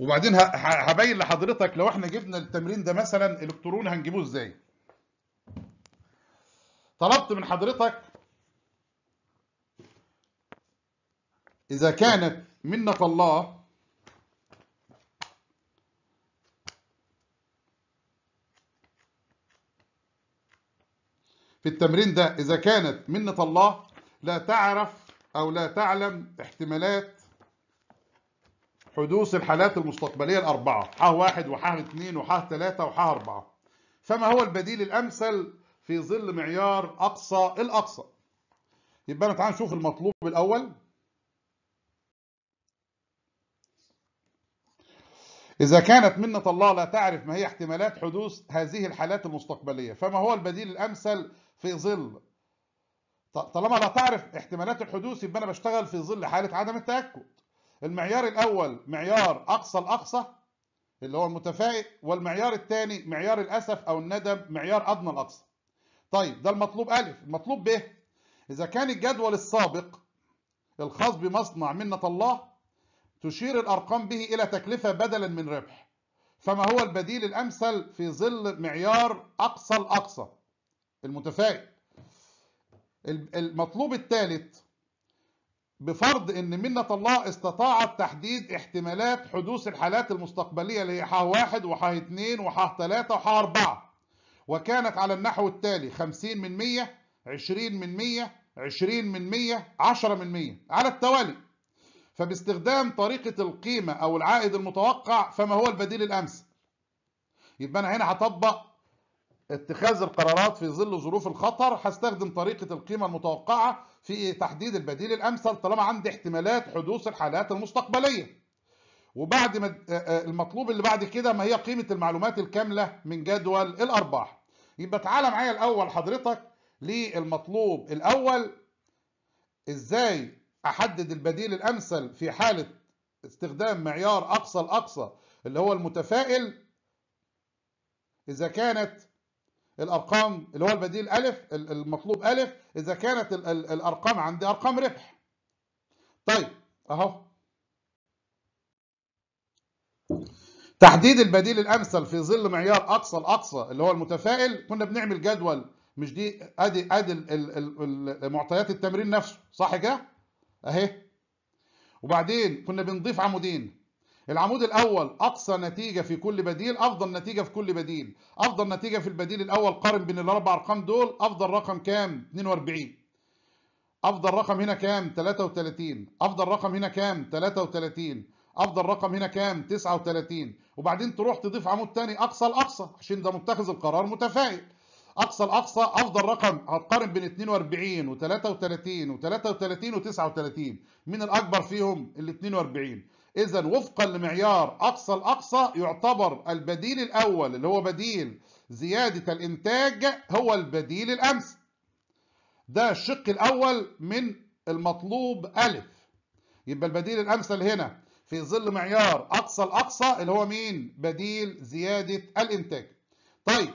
وبعدين هبين لحضرتك لو احنا جبنا التمرين ده مثلا الكترون هنجيبه ازاي طلبت من حضرتك إذا كانت منة الله في التمرين ده إذا كانت منة الله لا تعرف أو لا تعلم احتمالات حدوث الحالات المستقبلية الأربعة حاه واحد وحاه اثنين وحاه ثلاثة وحاه أربعة فما هو البديل الأمثل في ظل معيار أقصى الأقصى يبقى أنا تعال نشوف المطلوب الأول إذا كانت منة الله لا تعرف ما هي احتمالات حدوث هذه الحالات المستقبلية فما هو البديل الأمثل في ظل طالما لا تعرف احتمالات الحدوث يبقى أنا بشتغل في ظل حالة عدم التأكد المعيار الأول معيار أقصى الأقصى اللي هو المتفائل والمعيار الثاني معيار الأسف أو الندم معيار أدنى الأقصى طيب ده المطلوب ألف المطلوب ب إذا كان الجدول السابق الخاص بمصنع منة الله تشير الأرقام به إلى تكلفة بدلا من ربح فما هو البديل الأمثل في ظل معيار أقصى الأقصى المتفائل المطلوب الثالث بفرض ان منة الله استطاعت تحديد احتمالات حدوث الحالات المستقبلية اللي هي ح1 وح2 وح3 وح4 وكانت على النحو التالي 50 من 100 20 من 100 20 من 100 10 من 100 على التوالي فباستخدام طريقة القيمة أو العائد المتوقع فما هو البديل الأمثل يبقى أنا هنا هطبق اتخاذ القرارات في ظل ظروف الخطر هستخدم طريقة القيمة المتوقعة في تحديد البديل الأمثل طالما عندي احتمالات حدوث الحالات المستقبلية وبعد ما آه، آه، المطلوب اللي بعد كده ما هي قيمة المعلومات الكاملة من جدول الأرباح يبقى تعالى معايا الاول حضرتك للمطلوب الاول ازاي احدد البديل الامثل في حاله استخدام معيار اقصى الاقصى اللي هو المتفائل اذا كانت الارقام اللي هو البديل الف المطلوب الف اذا كانت الارقام عندي ارقام ربح طيب اهو تحديد البديل الامثل في ظل معيار اقصى الاقصى اللي هو المتفائل كنا بنعمل جدول مش دي ادي ادي معطيات التمرين نفسه صح كده اهي وبعدين كنا بنضيف عمودين العمود الاول اقصى نتيجه في كل بديل افضل نتيجه في كل بديل افضل نتيجه في البديل الاول قارن بين الاربع ارقام دول افضل رقم كام 42 افضل رقم هنا كام 33 افضل رقم هنا كام 33 افضل رقم هنا كام 39 وبعدين تروح تضيف عمود تاني اقصى الاقصى عشان ده متخذ القرار متفائل اقصى الاقصى افضل رقم هتقارن بين 42 و33 و33 و39 مين الاكبر فيهم ال 42 اذا وفقا لمعيار اقصى الاقصى يعتبر البديل الاول اللي هو بديل زياده الانتاج هو البديل الامثل ده الشق الاول من المطلوب الف يبقى البديل الامثل هنا في ظل معيار أقصى الأقصى اللي هو مين؟ بديل زيادة الإنتاج. طيب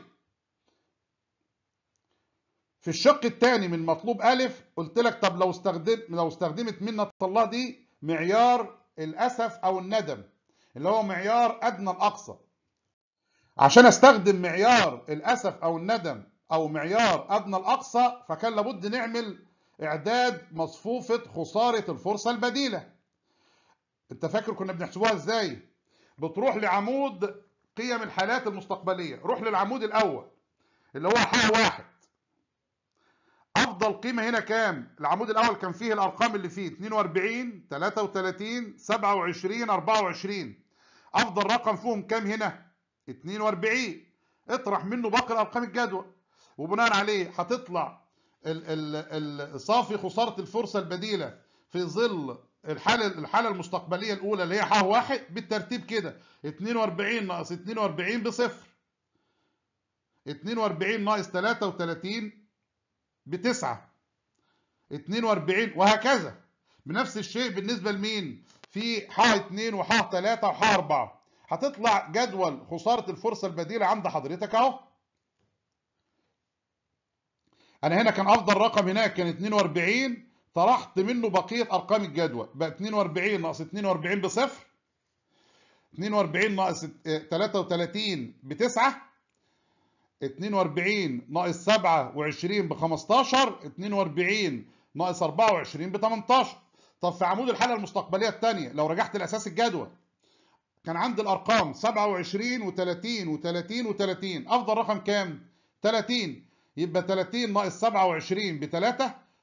في الشق الثاني من مطلوب أ قلت لك طب لو استخدمت لو استخدمت منة الله دي معيار الأسف أو الندم اللي هو معيار أدنى الأقصى. عشان استخدم معيار الأسف أو الندم أو معيار أدنى الأقصى فكان لابد نعمل إعداد مصفوفة خسارة الفرصة البديلة. انت فاكر كنا بنحسبوها ازاي بتروح لعمود قيم الحالات المستقبليه روح للعمود الاول اللي هو ح واحد افضل قيمه هنا كام العمود الاول كان فيه الارقام اللي فيه 42 33 27 24 افضل رقم فيهم كام هنا 42 اطرح منه باقي الارقام الجدول وبناء عليه هتطلع صافي خساره الفرصه البديله في ظل الحاله الحاله المستقبليه الاولى اللي هي ح واحد بالترتيب كده 42 ناقص 42 بصفر 42 ناقص 33 بتسعة 42 وهكذا بنفس الشيء بالنسبة لمين؟ في ح 2 وح 3 وح 4 هتطلع جدول خسارة الفرصة البديلة عند حضرتك اهو أنا هنا كان أفضل رقم هناك كان 42 طرحت منه بقية أرقام الجدول بقى 42 ناقص 42 بصفر 42 ناقص 33 آه، بتسعة 42 ناقص 27 ب 15 42 ناقص 24 ب 18 طب في عمود الحاله المستقبلية الثانية لو رجعت لأساس الجدول كان عندي الأرقام 27 و30 و30 و30 أفضل رقم كام؟ 30 يبقى 30 ناقص 27 ب 3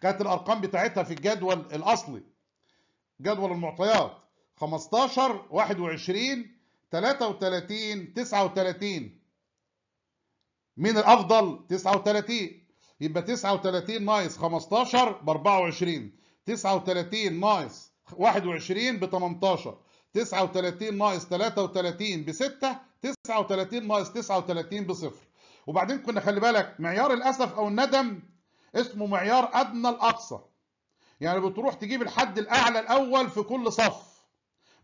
كانت الارقام بتاعتها في الجدول الاصلي جدول المعطيات 15 21 33 39 مين الافضل 39 يبقى 39 ناقص 15 ب 24 39 ناقص 21 ب 18 39 ناقص 33 ب 6 39 ناقص 39 بصفر وبعدين كنا خلي بالك معيار الاسف او الندم اسمه معيار أدنى الأقصى يعني بتروح تجيب الحد الأعلى الأول في كل صف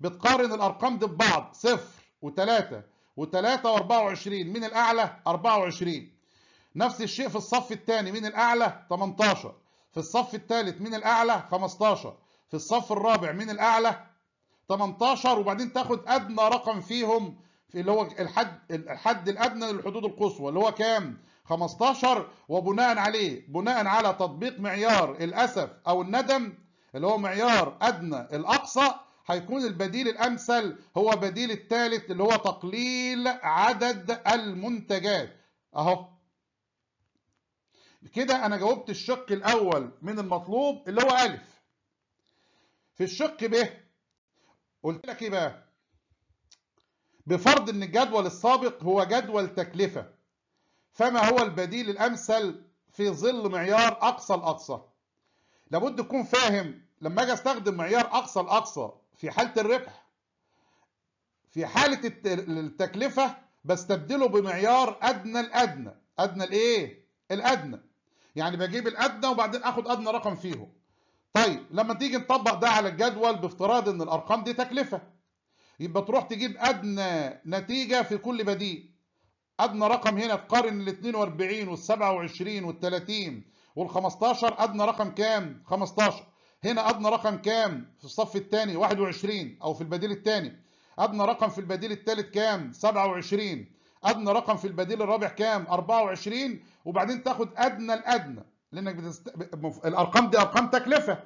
بتقارن الأرقام دي ببعض صفر وثلاثة وثلاثة وأربعة وعشرين من الأعلى أربعة وعشرين نفس الشيء في الصف الثاني من الأعلى 18 في الصف الثالث من الأعلى 15 في الصف الرابع من الأعلى 18 وبعدين تاخد أدنى رقم فيهم في اللي هو الحد الحد الأدنى للحدود القصوى اللي هو كام؟ 15 وبناء عليه بناء على تطبيق معيار الأسف أو الندم اللي هو معيار أدنى الأقصى هيكون البديل الأمثل هو بديل الثالث اللي هو تقليل عدد المنتجات أهو كده أنا جاوبت الشق الأول من المطلوب اللي هو ألف في الشق ب قلت لك إيه بقى؟ بفرض إن الجدول السابق هو جدول تكلفة فما هو البديل الامثل في ظل معيار اقصى الاقصى لابد تكون فاهم لما اجي استخدم معيار اقصى الاقصى في حاله الربح في حاله التكلفه بستبدله بمعيار ادنى الادنى ادنى الايه الادنى يعني بجيب الادنى وبعدين اخد ادنى رقم فيهم طيب لما تيجي نطبق ده على الجدول بافتراض ان الارقام دي تكلفه يبقى تروح تجيب ادنى نتيجه في كل بديل أدنى رقم هنا في قرن ال 42 وال 27 وال 30 وال 15 أدنى رقم كام؟ 15 هنا أدنى رقم كام في الصف الثاني 21 أو في البديل الثاني أدنى رقم في البديل الثالث كام 27 أدنى رقم في البديل الرابع كام 24 وبعدين تاخد أدنى الأدنى لأنك بتست... الأرقام دي أرقام تكلفة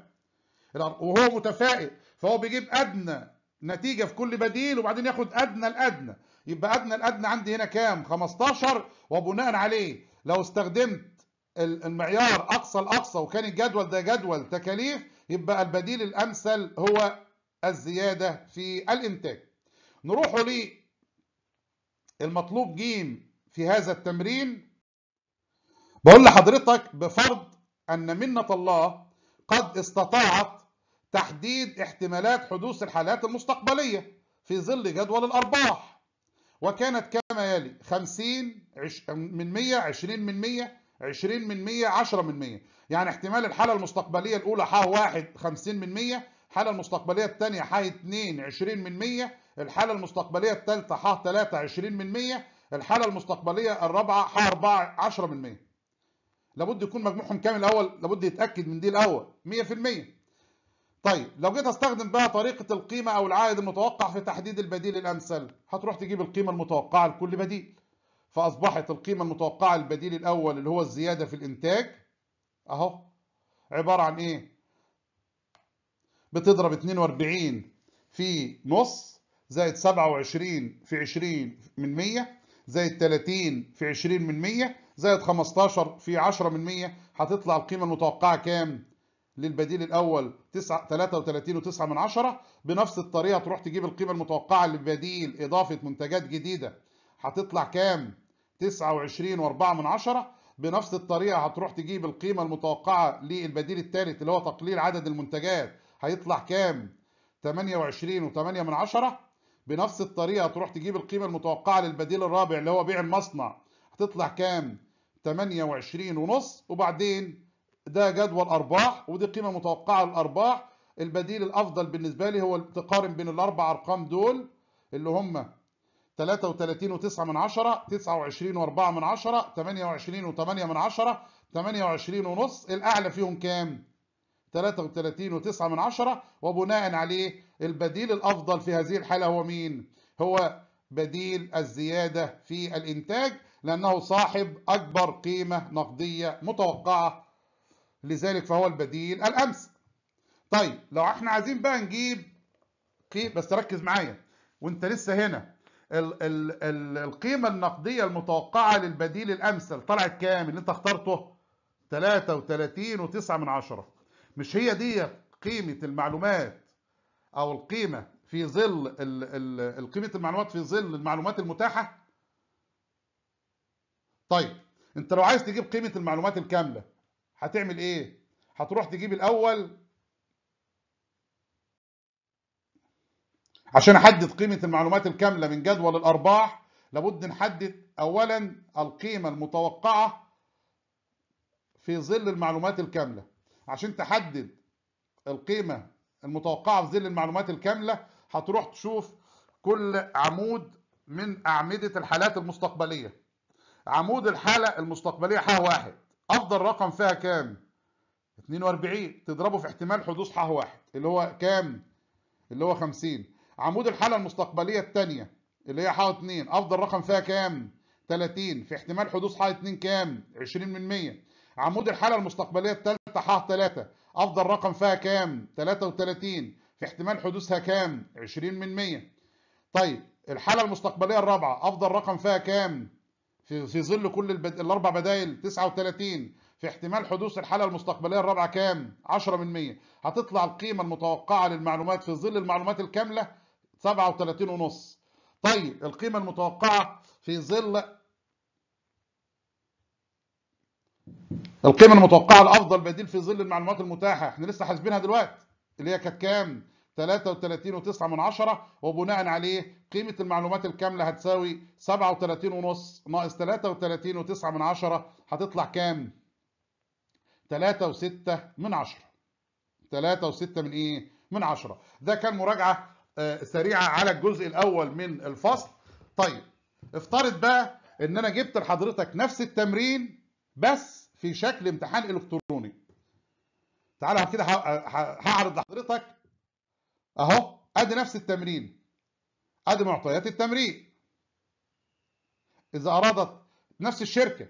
وهو متفائل فهو بيجيب أدنى نتيجة في كل بديل وبعدين ياخد أدنى الأدنى يبقى أدنى الأدنى عندي هنا كام 15 وبناء عليه لو استخدمت المعيار أقصى الأقصى وكان الجدول ده جدول تكاليف يبقى البديل الأمثل هو الزيادة في الإنتاج نروح للمطلوب ج في هذا التمرين بقول لحضرتك بفرض أن منة الله قد استطاعت تحديد احتمالات حدوث الحالات المستقبلية في ظل جدول الأرباح وكانت كما يلي 50 من 100 20 من 100 20 من 100 10 من 100 يعني احتمال الحالة المستقبلية الأولى ح 1 50 من 100 الحالة المستقبلية الثانية ح 2 20 من 100 الحالة المستقبلية الثالثة ح 3 20 من 100 الحالة المستقبلية الرابعة ح 4 10 من 100 لابد يكون مجموعهم كامل الأول لابد يتأكد من دي الأول 100% طيب لو جيت استخدم بقى طريقه القيمه او العائد المتوقع في تحديد البديل الامثل هتروح تجيب القيمه المتوقعه لكل بديل فاصبحت القيمه المتوقعه للبديل الاول اللي هو الزياده في الانتاج اهو عباره عن ايه بتضرب 42 في نص زائد 27 في 20 من 100 زائد 30 في 20 من 100 زائد 15 في 10 من 100 هتطلع القيمه المتوقعه كام للبديل الاول 9 33.9 من 10 بنفس الطريقه تروح تجيب القيمه المتوقعه للبديل اضافه منتجات جديده هتطلع كام 29.4 من 10 بنفس الطريقه هتروح تجيب القيمه المتوقعه للبديل الثالث اللي هو تقليل عدد المنتجات هيطلع كام 28.8 من 10 بنفس الطريقه تروح تجيب القيمه المتوقعه للبديل الرابع اللي هو بيع المصنع هتطلع كام 28 ونص وبعدين ده جدول ارباح ودي قيمه متوقعه للارباح البديل الافضل بالنسبه لي هو تقارن بين الاربع ارقام دول اللي هم 33 و9 من 10 29 و4 من 10 28 و8 من 10 28 ونص الاعلى فيهم كام 33 و9 من 10 وبناء عليه البديل الافضل في هذه الحاله هو مين هو بديل الزياده في الانتاج لانه صاحب اكبر قيمه نقديه متوقعه لذلك فهو البديل الامثل طيب لو احنا عايزين بقى نجيب قيمة بس ركز معايا وانت لسه هنا ال ال ال القيمة النقدية المتوقعة للبديل الامثل طلعت كام اللي انت اخترته 33 وتسعة من عشرة مش هي دي قيمة المعلومات او القيمة في ظل قيمة المعلومات في ظل المعلومات المتاحة طيب انت لو عايز تجيب قيمة المعلومات الكاملة هتعمل ايه هتروح تجيب الاول عشان احدد قيمه المعلومات الكامله من جدول الارباح لابد نحدد اولا القيمه المتوقعه في ظل المعلومات الكامله عشان تحدد القيمه المتوقعه في ظل المعلومات الكامله هتروح تشوف كل عمود من اعمده الحالات المستقبليه عمود الحاله المستقبليه ح واحد افضل رقم فيها كام 42 تضربه في احتمال حدوث ح واحد اللي هو كام اللي هو 50 عمود الحاله المستقبليه الثانيه اللي هي ح 2 افضل رقم فيها كام 30 في احتمال حدوث ح 2 كام 20 من 100 عمود الحاله المستقبليه الثالثه ح 3 افضل رقم فيها كام 33 في احتمال حدوثها كام 20 من 100 طيب الحاله المستقبليه الرابعه افضل رقم فيها كام في في ظل كل البد... الاربع بدائل 39 في احتمال حدوث الحاله المستقبليه الرابعه كام 10 من 100 هتطلع القيمه المتوقعه للمعلومات في ظل المعلومات الكامله 37 ونص طيب القيمه المتوقعه في ظل القيمه المتوقعه الافضل بديل في ظل المعلومات المتاحه احنا لسه حاسبينها دلوقتي اللي هي كانت كام 33.9 من عشرة وبناء عليه قيمة المعلومات الكاملة هتساوي 37.5 ناقص 33.9 من عشرة هتطلع كام؟ 3.6 من عشرة 3.6 من ايه؟ من عشرة ده كان مراجعة آه، سريعة على الجزء الأول من الفصل طيب افترض بقى ان انا جبت لحضرتك نفس التمرين بس في شكل امتحان الكتروني تعالى كده هعرض لحضرتك اهو ادي نفس التمرين ادي معطيات التمرين اذا ارادت نفس الشركه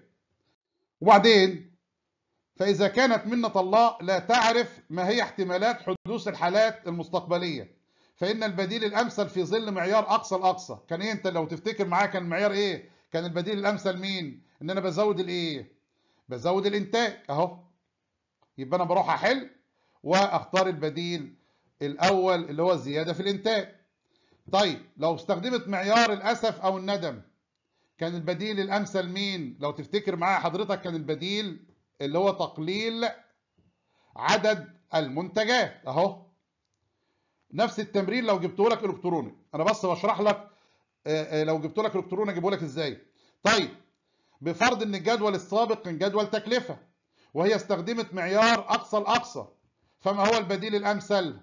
وبعدين فاذا كانت منه الله لا تعرف ما هي احتمالات حدوث الحالات المستقبليه فان البديل الامثل في ظل معيار اقصى الاقصى كان ايه انت لو تفتكر معايا كان معيار ايه كان البديل الامثل مين ان انا بزود الايه بزود الانتاج اهو يبقى انا بروح احل واختار البديل الاول اللي هو الزياده في الانتاج طيب لو استخدمت معيار الاسف او الندم كان البديل الامثل مين لو تفتكر معايا حضرتك كان البديل اللي هو تقليل عدد المنتجات اهو نفس التمرين لو جبته لك الكتروني انا بس بشرح لك آه، آه، لو جبته لك الكتروني اجيبه لك ازاي طيب بفرض ان الجدول السابق كان جدول تكلفه وهي استخدمت معيار اقصى الاقصى فما هو البديل الامثل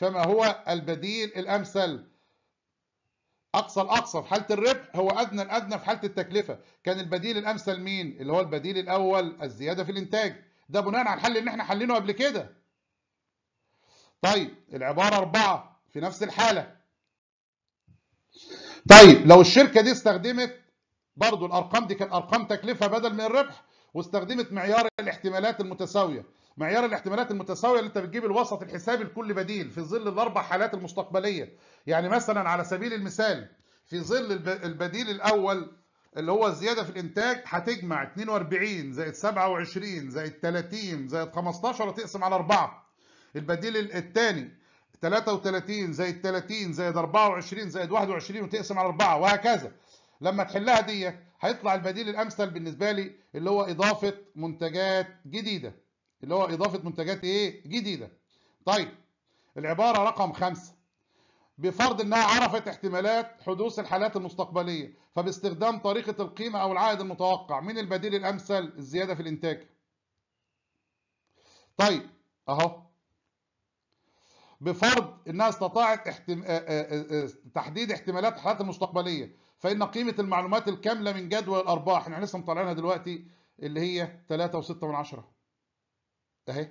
فما هو البديل الأمثل أقصى الأقصى في حالة الربح هو أدنى الأدنى في حالة التكلفة كان البديل الأمثل مين اللي هو البديل الأول الزيادة في الإنتاج ده بناء على الحل اللي احنا حلينه قبل كده طيب العبارة أربعة في نفس الحالة طيب لو الشركة دي استخدمت برضو الأرقام دي كانت أرقام تكلفة بدل من الربح واستخدمت معيار الاحتمالات المتساوية معيار الاحتمالات المتساويه اللي انت بتجيب الوسط الحسابي لكل بديل في ظل الاربع حالات المستقبليه يعني مثلا على سبيل المثال في ظل البديل الاول اللي هو الزياده في الانتاج هتجمع 42 زائد 27 زائد 30 زائد 15 وتقسم على 4 البديل الثاني 33 زائد 30 زائد 24 زائد 21 وتقسم على 4 وهكذا لما تحلها دي هيطلع البديل الامثل بالنسبه لي اللي هو اضافه منتجات جديده اللي هو اضافه منتجات ايه جديده طيب العباره رقم خمسة بفرض انها عرفت احتمالات حدوث الحالات المستقبليه فباستخدام طريقه القيمه او العائد المتوقع من البديل الامثل الزياده في الانتاج طيب اهو بفرض انها استطاعت احتم... تحديد احتمالات الحالات المستقبليه فان قيمه المعلومات الكامله من جدول الارباح احنا لسه مطلعينها دلوقتي اللي هي 3.6 اهي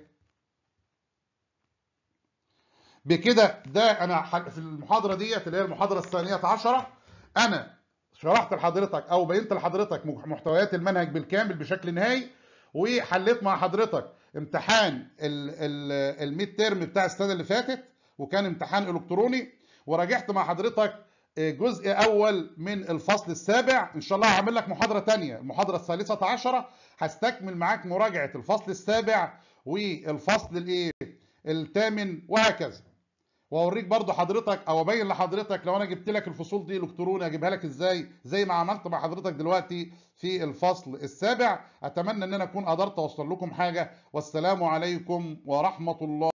بكده ده انا في المحاضره ديت اللي هي المحاضره الثانيه عشرة انا شرحت لحضرتك او بينت لحضرتك محتويات المنهج بالكامل بشكل نهائي وحليت مع حضرتك امتحان الميد تيرم بتاع السنه اللي فاتت وكان امتحان الكتروني وراجعت مع حضرتك آه، جزء اول من الفصل السابع ان شاء الله هعمل لك محاضره ثانيه المحاضره الثالثه عشرة هستكمل معاك مراجعه الفصل السابع والفصل الايه الثامن وهكذا واوريك برضو حضرتك او ابين لحضرتك لو انا جبت لك الفصول دي الكتروني اجيبها لك ازاي زي ما عملت مع حضرتك دلوقتي في الفصل السابع اتمنى ان انا اكون قدرت اوصل لكم حاجه والسلام عليكم ورحمه الله